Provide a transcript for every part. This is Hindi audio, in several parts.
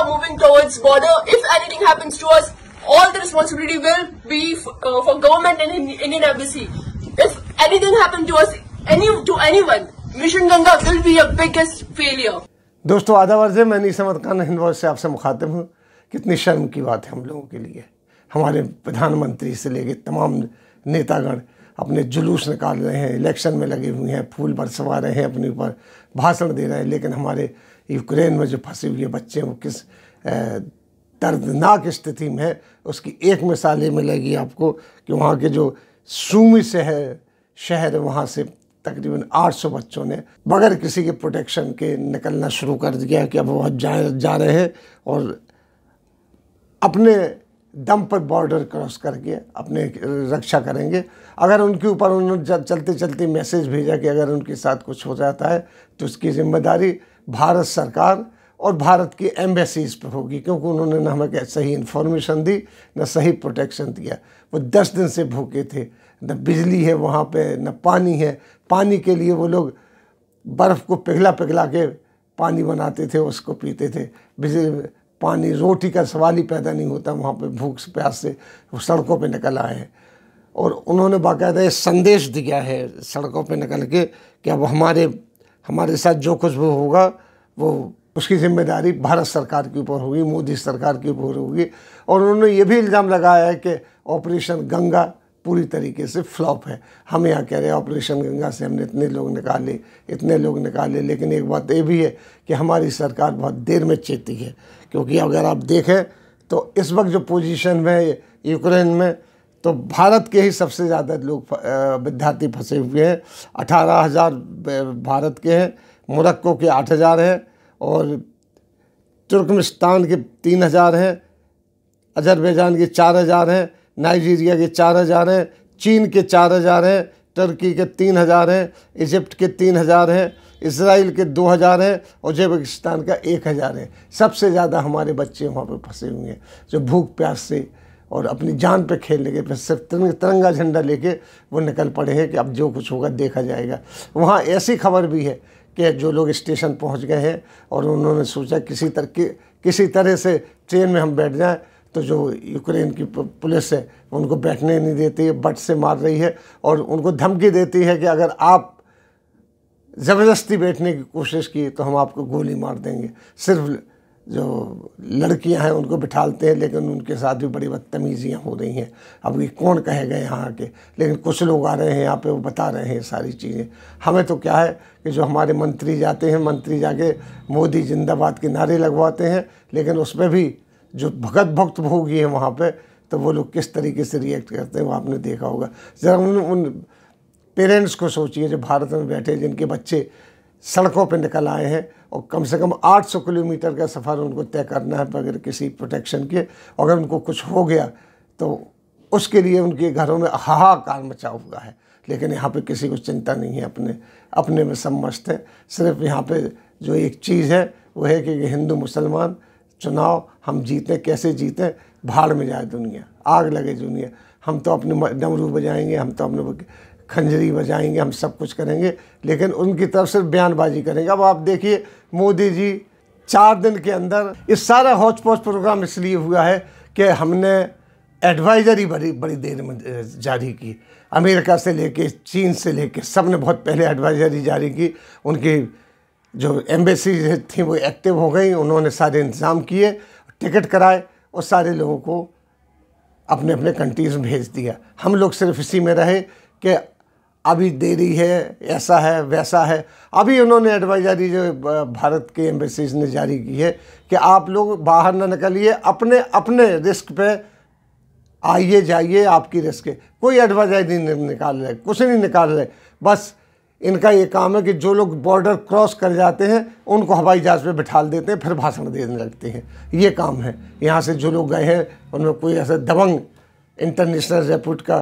are moving towards border. If anything happens to us, all the responsibility will be uh, for government and Indian embassy. If anything happened to us, any to anyone, Mission Ganga will be a biggest failure. दोस्तों आधा वर्ष मैं नीसम खान हिंदवा से आपसे मुखातिब हूँ कितनी शर्म की बात है हम लोगों के लिए हमारे प्रधानमंत्री से लेके तमाम नेतागण अपने जुलूस निकाल रहे हैं इलेक्शन में लगे हुए हैं फूल बरसवा रहे हैं अपने ऊपर भाषण दे रहे हैं लेकिन हमारे यूक्रेन में जो फंसे हुए बच्चे वो किस दर्दनाक स्थिति में है उसकी एक मिसाल ये मिलेगी आपको कि वहाँ के जो सूमी शहर शहर वहाँ से तकरीबन 800 बच्चों ने बगैर किसी के प्रोटेक्शन के निकलना शुरू कर दिया कि अब वह जा जा रहे हैं और अपने दम पर बॉर्डर क्रॉस करके अपने रक्षा करेंगे अगर उनके ऊपर उन्होंने चलते चलते मैसेज भेजा कि अगर उनके साथ कुछ हो जाता है तो उसकी जिम्मेदारी भारत सरकार और भारत की एम्बेसीज पर होगी क्योंकि उन्होंने न हमें सही इन्फॉर्मेशन दी न सही प्रोटेक्शन दिया वो दस दिन से भूखे थे न बिजली है वहाँ पे न पानी है पानी के लिए वो लोग बर्फ़ को पिघला पिघला के पानी बनाते थे उसको पीते थे बिजली पानी रोटी का सवाल ही पैदा नहीं होता वहाँ पे भूख प्यास से वो सड़कों पे निकल आए हैं और उन्होंने बाकायदा ये संदेश दिया है सड़कों पे निकल के कि अब हमारे हमारे साथ जो कुछ भी होगा वो उसकी जिम्मेदारी भारत सरकार के ऊपर होगी मोदी सरकार के ऊपर होगी और उन्होंने ये भी इल्ज़ाम लगाया है कि ऑपरेशन गंगा पूरी तरीके से फ्लॉप है हम यहाँ कह रहे हैं ऑपरेशन गंगा से हमने इतने लोग निकाले इतने लोग निकाले लेकिन एक बात ये भी है कि हमारी सरकार बहुत देर में चेती है क्योंकि अगर आप देखें तो इस वक्त जो पोजीशन में यूक्रेन में तो भारत के ही सबसे ज़्यादा लोग विद्यार्थी फंसे हुए हैं अठारह हज़ार भारत के हैं मोरक्को के आठ हज़ार हैं और तुर्कमिस्तान के तीन हज़ार हैं अजरबैजान के चार हज़ार हैं नाइजीरिया के चार हज़ार हैं चीन के चार हज़ार हैं तुर्की के तीन हज़ार हैं इजिप्ट के तीन हज़ार हैं इसराइल के दो हज़ार हैं और उज्बेकिस्तान का एक हज़ार है सबसे ज़्यादा हमारे बच्चे वहाँ पर फंसे हुए हैं जो भूख प्यास से और अपनी जान पे खेल लेके फिर सिर्फ तिरंगा झंडा लेके वो निकल पड़े हैं कि अब जो कुछ होगा देखा जाएगा वहाँ ऐसी खबर भी है कि जो लोग स्टेशन पहुँच गए हैं और उन्होंने सोचा किसी तरह कि, किसी तरह से ट्रेन में हम बैठ जाएँ तो जो यूक्रेन की पुलिस है उनको बैठने नहीं देती है बट से मार रही है और उनको धमकी देती है कि अगर आप ज़बरदस्ती बैठने की कोशिश की तो हम आपको गोली मार देंगे सिर्फ जो लड़कियां हैं उनको बिठालते हैं लेकिन उनके साथ भी बड़ी बदतमीज़ियाँ हो रही हैं अब ये कौन कहेगा यहाँ के लेकिन कुछ लोग आ रहे हैं यहाँ पे वो बता रहे हैं सारी चीज़ें हमें तो क्या है कि जो हमारे मंत्री जाते हैं मंत्री जाके मोदी जिंदाबाद के नारे लगवाते हैं लेकिन उसमें भी जो भगत भक्त भोगी है वहाँ पर तो वो लोग किस तरीके से रिएक्ट करते हैं वो आपने देखा होगा ज़रा उन उन पेरेंट्स को सोचिए जो भारत में बैठे जिनके बच्चे सड़कों पर निकल आए हैं और कम से कम 800 किलोमीटर का सफ़र उनको तय करना है बगैर तो किसी प्रोटेक्शन के अगर उनको कुछ हो गया तो उसके लिए उनके घरों में हाहाकार मचा हुआ है लेकिन यहाँ पे किसी को चिंता नहीं है अपने अपने में सब मस्त है सिर्फ यहाँ पे जो एक चीज़ है वो है कि हिंदू मुसलमान चुनाव हम जीतें कैसे जीतें भाड़ में जाए दुनिया आग लगे दुनिया हम तो अपने डमरू बजाएंगे हम तो अपने खंजरी बजाएंगे हम सब कुछ करेंगे लेकिन उनकी तरफ से बयानबाजी करेंगे अब आप देखिए मोदी जी चार दिन के अंदर इस सारा हौच पौच प्रोग्राम इसलिए हुआ है कि हमने एडवाइजरी बड़ी बड़ी देर में जारी की अमेरिका से लेके चीन से लेके सब ने बहुत पहले एडवाइजरी जारी की उनकी जो एम्बेसी थी वो एक्टिव हो गई उन्होंने सारे इंतज़ाम किए टिकट कराए और सारे लोगों को अपने अपने कंट्रीज़ में भेज दिया हम लोग सिर्फ इसी में रहे कि अभी देरी है ऐसा है वैसा है अभी उन्होंने एडवाइजरी जो भारत के एम्बेसीज ने जारी की है कि आप लोग बाहर ना निकलिए अपने अपने रिस्क पे आइए जाइए आपकी रिस्क है कोई एडवाइजरी नहीं निकाल रहे कुछ नहीं निकाल रहे बस इनका ये काम है कि जो लोग बॉर्डर क्रॉस कर जाते हैं उनको हवाई जहाज़ पे बिठा देते हैं फिर भाषण देने लगते हैं ये काम है यहाँ से जो लोग गए हैं उनमें कोई ऐसा दबंग इंटरनेशनल रेपूट का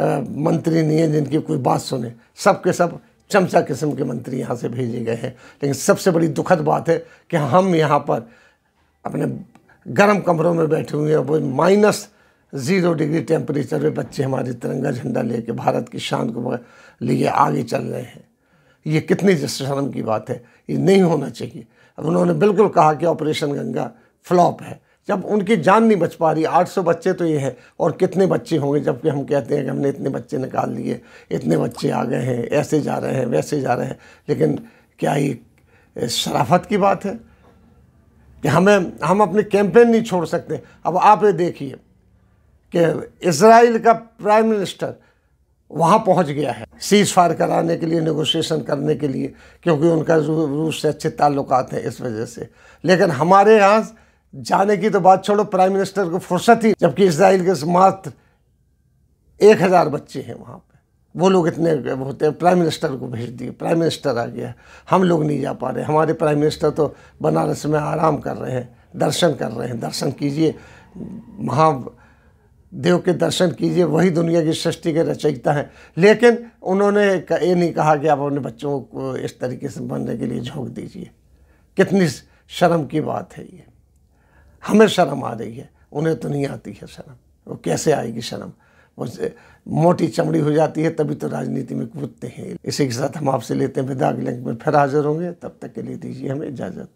मंत्री नहीं है जिनकी कोई बात सुने सब के सब चमचा किस्म के मंत्री यहाँ से भेजे गए हैं लेकिन सबसे बड़ी दुखद बात है कि हम यहाँ पर अपने गर्म कमरों में बैठे हुए हैं वो माइनस ज़ीरो डिग्री टेम्परेचर में बच्चे हमारे तिरंगा झंडा लेके भारत की शान को लिए आगे चल रहे हैं ये कितनी शर्म की बात है ये नहीं होना चाहिए अब उन्होंने बिल्कुल कहा कि ऑपरेशन गंगा फ्लॉप है जब उनकी जान नहीं बच पा रही 800 बच्चे तो ये है और कितने बच्चे होंगे जबकि हम कहते हैं कि हमने इतने बच्चे निकाल लिए इतने बच्चे आ गए हैं ऐसे जा रहे हैं वैसे जा रहे हैं लेकिन क्या ये शराफत की बात है कि हमें हम अपने कैंपेन नहीं छोड़ सकते अब आप ये देखिए कि इसराइल का प्राइम मिनिस्टर वहाँ पहुँच गया है सीज फायर कराने के लिए नेगोशिएशन करने के लिए क्योंकि उनका रूस से अच्छे ताल्लुक हैं इस वजह से लेकिन हमारे यहाँ जाने की तो बात छोड़ो प्राइम मिनिस्टर को फुर्सत ही जबकि इसराइल के मात्र एक हज़ार बच्चे हैं वहाँ पे वो लोग इतने होते हैं प्राइम मिनिस्टर को भेज दिए प्राइम मिनिस्टर आ गया हम लोग नहीं जा पा रहे हमारे प्राइम मिनिस्टर तो बनारस में आराम कर रहे हैं दर्शन कर रहे हैं दर्शन कीजिए महा देव के दर्शन कीजिए वही दुनिया की सृष्टि के रचयिता हैं लेकिन उन्होंने ये नहीं कहा कि आप अपने बच्चों को इस तरीके से बनने के लिए झोंक दीजिए कितनी शर्म की बात है ये हमें शर्म आ रही है उन्हें तो नहीं आती है शर्म वो कैसे आएगी शर्म मोटी चमड़ी हो जाती है तभी तो राजनीति में कूदते हैं इसी के साथ हम आपसे लेते हैं विदा अगले में फिर हाजिर होंगे तब तक के लिए दीजिए हमें इजाज़त